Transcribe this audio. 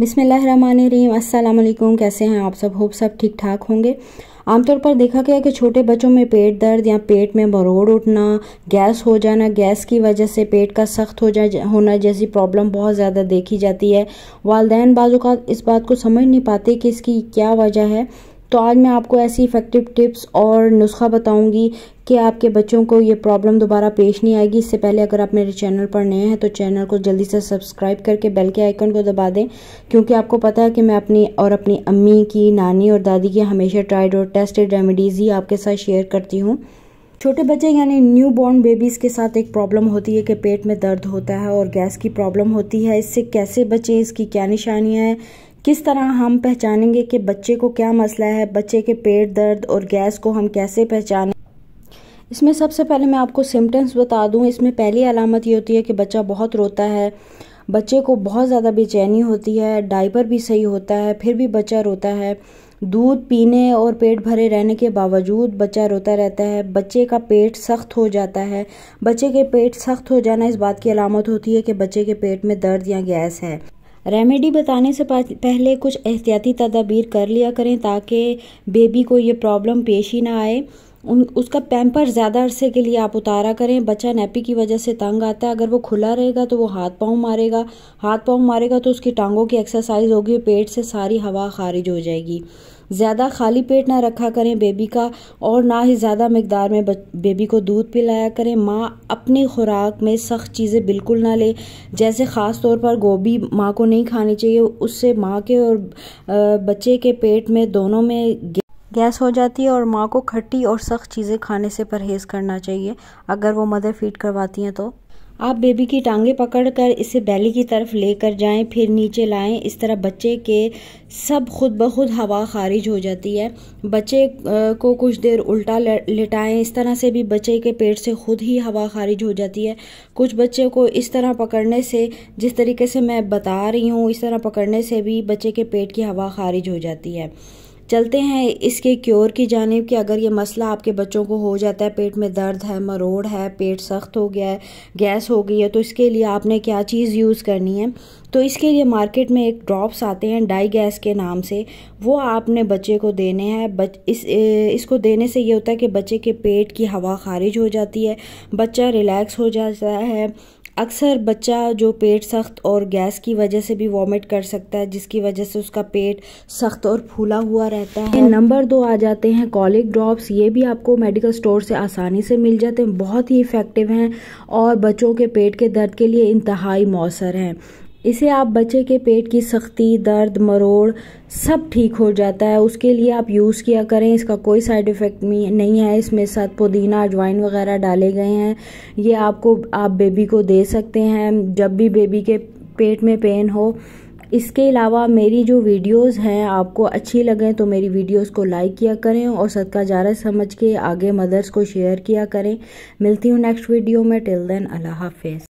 बिसमीम अल्लाम कैसे हैं आप सब होप सब ठीक ठाक होंगे आमतौर पर देखा गया कि छोटे बच्चों में पेट दर्द या पेट में बरोड़ उठना गैस हो जाना गैस की वजह से पेट का सख्त हो जा होना जैसी प्रॉब्लम बहुत ज़्यादा देखी जाती है वालदेन का इस बात को समझ नहीं पाते कि इसकी क्या वजह है तो आज मैं आपको ऐसी इफ़ेक्टिव टिप्स और नुस्खा बताऊंगी कि आपके बच्चों को ये प्रॉब्लम दोबारा पेश नहीं आएगी इससे पहले अगर आप मेरे चैनल पर नए हैं तो चैनल को जल्दी से सब्सक्राइब करके बेल के आइकन को दबा दें क्योंकि आपको पता है कि मैं अपनी और अपनी अम्मी की नानी और दादी की हमेशा ट्राइड और टेस्टेड रेमिडीज़ ही आपके साथ शेयर करती हूँ छोटे बच्चे यानी न्यू बॉर्न बेबीज़ के साथ एक प्रॉब्लम होती है कि पेट में दर्द होता है और गैस की प्रॉब्लम होती है इससे कैसे बचें इसकी क्या निशानियाँ हैं किस तरह हम पहचानेंगे कि बच्चे को क्या मसला है बच्चे के पेट दर्द और गैस को हम कैसे पहचानें इसमें सबसे पहले मैं आपको सिम्टम्स बता दूं इसमें पहली अलामत ये होती है कि बच्चा बहुत रोता है बच्चे को बहुत ज़्यादा बेचैनी होती है डाइपर भी सही होता है फिर भी बच्चा रोता है दूध पीने और पेट भरे रहने के बावजूद बच्चा रोता रहता है बच्चे का पेट सख्त हो जाता है बच्चे के पेट सख्त हो जाना इस बात की अलामत होती है कि बच्चे के पेट में दर्द या गैस है रेमेडी बताने से पहले कुछ एहतियाती तदाबीर कर लिया करें ताकि बेबी को ये प्रॉब्लम पेश ही ना आए उन उसका पैम्पर ज़्यादा अरसे के लिए आप उतारा करें बच्चा नैपी की वजह से तंग आता है अगर वो खुला रहेगा तो वो हाथ पाँव मारेगा हाथ पाँव मारेगा तो उसकी टांगों की एक्सरसाइज होगी पेट से सारी हवा खारिज हो जाएगी ज़्यादा खाली पेट ना रखा करें बेबी का और ना ही ज़्यादा मकदार में बेबी को दूध पिलाया करें माँ अपनी खुराक में सख्त चीज़ें बिल्कुल ना ले जैसे ख़ास तौर पर गोभी माँ को नहीं खानी चाहिए उससे माँ के और बच्चे के पेट में दोनों में गैस हो जाती है और माँ को खट्टी और सख्त चीज़ें खाने से परहेज़ करना चाहिए अगर वो मदर फीड करवाती हैं तो आप बेबी की टांगे पकड़कर इसे बैली की तरफ लेकर जाएं फिर नीचे लाएं इस तरह बच्चे के सब खुद ब खुद हवा खारिज हो जाती है बच्चे को कुछ देर उल्टा लेटाएं इस तरह से भी बच्चे के पेट से खुद ही हवा खारिज हो जाती है कुछ बच्चे को इस तरह पकड़ने से जिस तरीके से मैं बता रही हूँ इस तरह पकड़ने से भी बच्चे के पेट की हवा खारिज हो जाती है चलते हैं इसके क्योर की जानब कि अगर ये मसला आपके बच्चों को हो जाता है पेट में दर्द है मरोड़ है पेट सख्त हो गया है गैस हो गई है तो इसके लिए आपने क्या चीज़ यूज़ करनी है तो इसके लिए मार्केट में एक ड्रॉप्स आते हैं डाई गैस के नाम से वो आपने बच्चे को देने हैं बच इस इसको देने से ये होता है कि बच्चे के पेट की हवा खारिज हो जाती है बच्चा रिलैक्स हो जाता है अक्सर बच्चा जो पेट सख्त और गैस की वजह से भी वॉमिट कर सकता है जिसकी वजह से उसका पेट सख्त और फूला हुआ रहता है नंबर दो आ जाते हैं कॉलिक ड्रॉप्स ये भी आपको मेडिकल स्टोर से आसानी से मिल जाते हैं बहुत ही इफ़ेक्टिव हैं और बच्चों के पेट के दर्द के लिए इंतहाई मौसर हैं इसे आप बच्चे के पेट की सख्ती दर्द मरोड़ सब ठीक हो जाता है उसके लिए आप यूज़ किया करें इसका कोई साइड इफ़ेक्ट नहीं है इसमें साथ पुदीना अजवाइन वगैरह डाले गए हैं ये आपको आप बेबी को दे सकते हैं जब भी बेबी के पेट में पेन हो इसके अलावा मेरी जो वीडियोस हैं आपको अच्छी लगें तो मेरी वीडियोस को लाइक किया करें और सदका जारा समझ के आगे मदर्स को शेयर किया करें मिलती हूँ नेक्स्ट वीडियो में टिल देन अल्लाह हाफिज़